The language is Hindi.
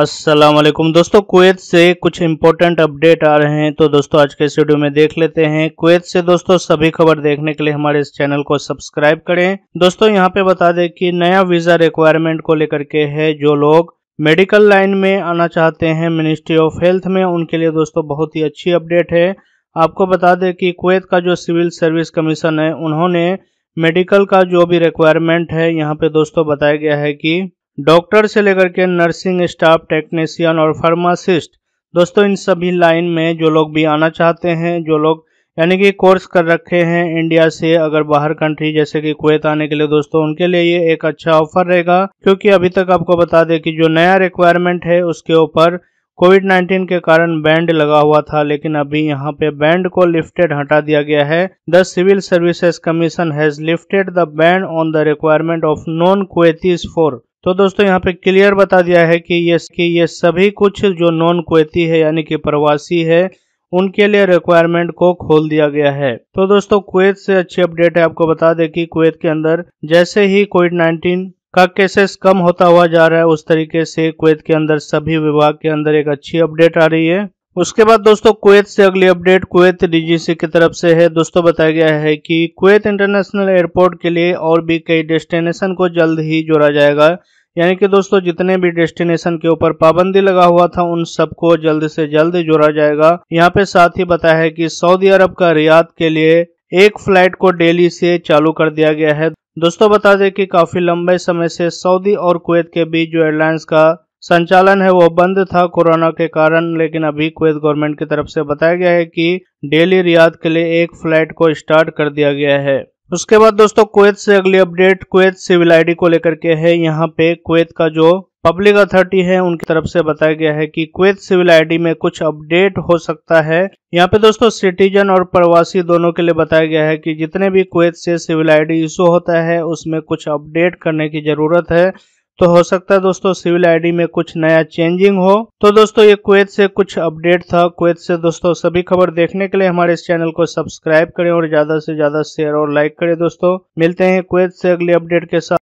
असलम दोस्तों कुवैत से कुछ इम्पोर्टेंट अपडेट आ रहे हैं तो दोस्तों आज के इस वीडियो में देख लेते हैं कुवैत से दोस्तों सभी खबर देखने के लिए हमारे इस चैनल को सब्सक्राइब करें दोस्तों यहां पे बता दें कि नया वीज़ा रिक्वायरमेंट को लेकर के है जो लोग मेडिकल लाइन में आना चाहते हैं मिनिस्ट्री ऑफ हेल्थ में उनके लिए दोस्तों बहुत ही अच्छी अपडेट है आपको बता दें कि कुवैत का जो सिविल सर्विस कमीशन है उन्होंने मेडिकल का जो भी रिक्वायरमेंट है यहाँ पे दोस्तों बताया गया है कि डॉक्टर से लेकर के नर्सिंग स्टाफ टेक्नीसियन और फार्मासिस्ट दोस्तों इन सभी लाइन में जो लोग भी आना चाहते हैं जो लोग यानी कि कोर्स कर रखे हैं इंडिया से अगर बाहर कंट्री जैसे कि कुवैत आने के लिए दोस्तों उनके लिए ये एक अच्छा ऑफर रहेगा क्योंकि अभी तक आपको बता दें कि जो नया रिक्वायरमेंट है उसके ऊपर कोविड 19 के कारण बैंड लगा हुआ था लेकिन अभी यहाँ पे बैंड को लिफ्टेड हटा दिया गया है the civil services commission has lifted the ban on the requirement of non Kuwaitis for तो दोस्तों यहाँ पे क्लियर बता दिया है कि ये कि ये सभी कुछ जो नॉन कुवैती है यानी कि प्रवासी है उनके लिए रिक्वायरमेंट को खोल दिया गया है तो दोस्तों कुवैत से अच्छी अपडेट है आपको बता दें कि कुवैत के अंदर जैसे ही कोविड 19 का केसेस कम होता हुआ जा रहा है उस तरीके से कुवैत के अंदर सभी विभाग के अंदर एक अच्छी अपडेट आ रही है उसके बाद दोस्तों कुवैत से अगली अपडेट कुवैत डीजीसी की तरफ से है दोस्तों बताया गया है कि कुवैत इंटरनेशनल एयरपोर्ट के लिए और भी कई डेस्टिनेशन को जल्द ही जोड़ा जाएगा यानी कि दोस्तों जितने भी डेस्टिनेशन के ऊपर पाबंदी लगा हुआ था उन सबको जल्द से जल्द जोड़ा जाएगा यहाँ पे साथ ही बताया है कि सऊदी अरब का रियाद के लिए एक फ्लाइट को डेली से चालू कर दिया गया है दोस्तों बता दें कि काफी लंबे समय से सऊदी और कुवैत के बीच जो एयरलाइंस का संचालन है वो बंद था कोरोना के कारण लेकिन अभी कुवैत गवर्नमेंट की तरफ से बताया गया है कि डेली रियाद के लिए एक फ्लाइट को स्टार्ट कर दिया गया है उसके बाद दोस्तों कुवैत से अगली अपडेट कुवैत सिविल आईडी को लेकर के है यहाँ पे कुवैत का जो पब्लिक अथॉरिटी है उनकी तरफ से बताया गया है कि कुवैत सिविल आईडी में कुछ अपडेट हो सकता है यहाँ पे दोस्तों सिटीजन और प्रवासी दोनों के लिए बताया गया है कि जितने भी कुवैत से सिविल आईडी इशू होता है उसमें कुछ अपडेट करने की जरूरत है तो हो सकता है दोस्तों सिविल आईडी में कुछ नया चेंजिंग हो तो दोस्तों ये कुवैत से कुछ अपडेट था कुवैत से दोस्तों सभी खबर देखने के लिए हमारे इस चैनल को सब्सक्राइब करें और ज्यादा से ज्यादा शेयर और लाइक करें दोस्तों मिलते हैं कुवैत से अगले अपडेट के साथ